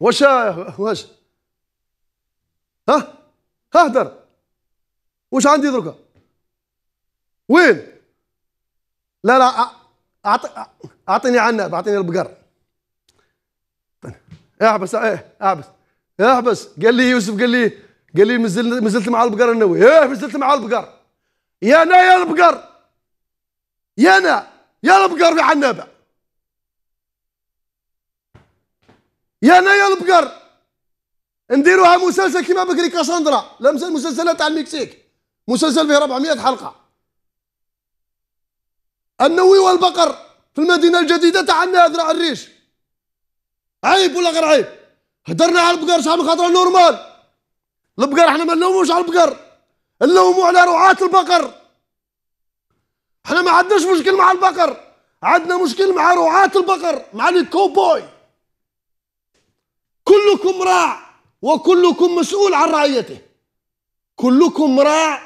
واش واش ها اهدر واش عندي دركا وين لا لا اعطي اعطيني عنب اعطيني البقر احبس ايه احبس احبس قال لي يوسف قال لي قال لي مازلت مازلت مع البقر النووي ايه مازلت مع البقر يا انا يا البقر يا انا يا البقر في عنابه يا انا يا البقر نديروها مسلسل كيما بكري كاساندرا لا مسلسل مسلسلات تاع المكسيك مسلسل فيه 400 حلقه النوي والبقر في المدينه الجديده تاع الناذرة الريش عيب ولا غير عيب هدرنا على البقر شحال من خطره نورمال البقر احنا ما نلوموش على البقر نلوموا على رعاة البقر احنا ما عندناش مشكل مع البقر عندنا مشكل مع رعاة البقر مع الكوبوي كلكم راع وكلكم مسؤول عن رعيته كلكم راع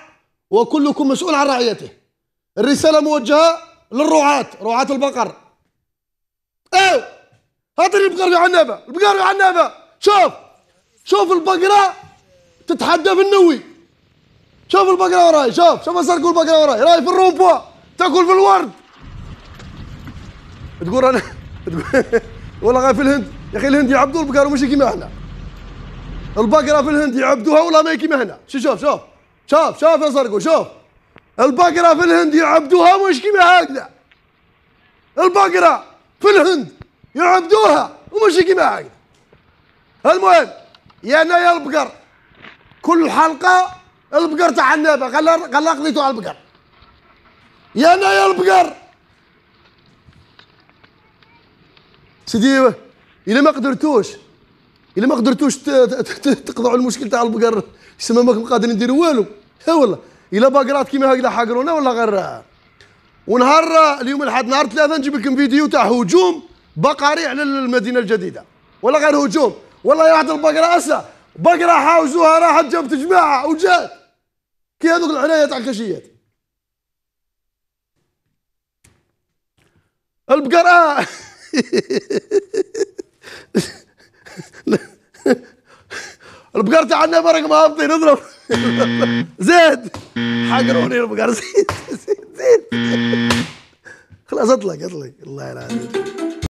وكلكم مسؤول عن رعيته الرسالة موجهة للرعاة رعاة البقر ايو لي البقر عنابة البقر عنابة شوف شوف البقرة تتحدى في النوي شوف البقرة وراي شوف شوف أسرق البقرة وراي راي في الرومبوا تاكل في الورد تقول أنا ولا غير في الهند يا اخي الهند يعبدوا البقر ماشي كيما احنا البقره في الهند يعبدوها ولا ما كيما احنا شوف شوف شوف شوف شوف يا زرقو شوف البقره في الهند يعبدوها مش كيما هكذا البقره في الهند يعبدوها ومش كيما هكذا المهم يا انا يا البقر كل حلقه البقر تاع النابه قال قال قضيتو على البقر يا انا يا البقر سيدي الا ما قدرتوش الا ما قدرتوش تقضوا المشكل تاع البقر سما ما قادرين نديروا والو ها والله الا باقرات كيما هكذا حقرونا ولا غير ونهار اليوم الاحد نهار ثلاثه نجيب لكم فيديو تاع هجوم بقري على المدينه الجديده ولا غير هجوم والله راحت البقره اسا بقره حاوزوها راحت جابت جماعه وجات كي هذوك العنايه تاع الكاشيات البقره البقر تاع برك ما هبطي نضرب زيد حقروني البقر زيد زيد زيد خلاص اطلق اطلق الله العظيم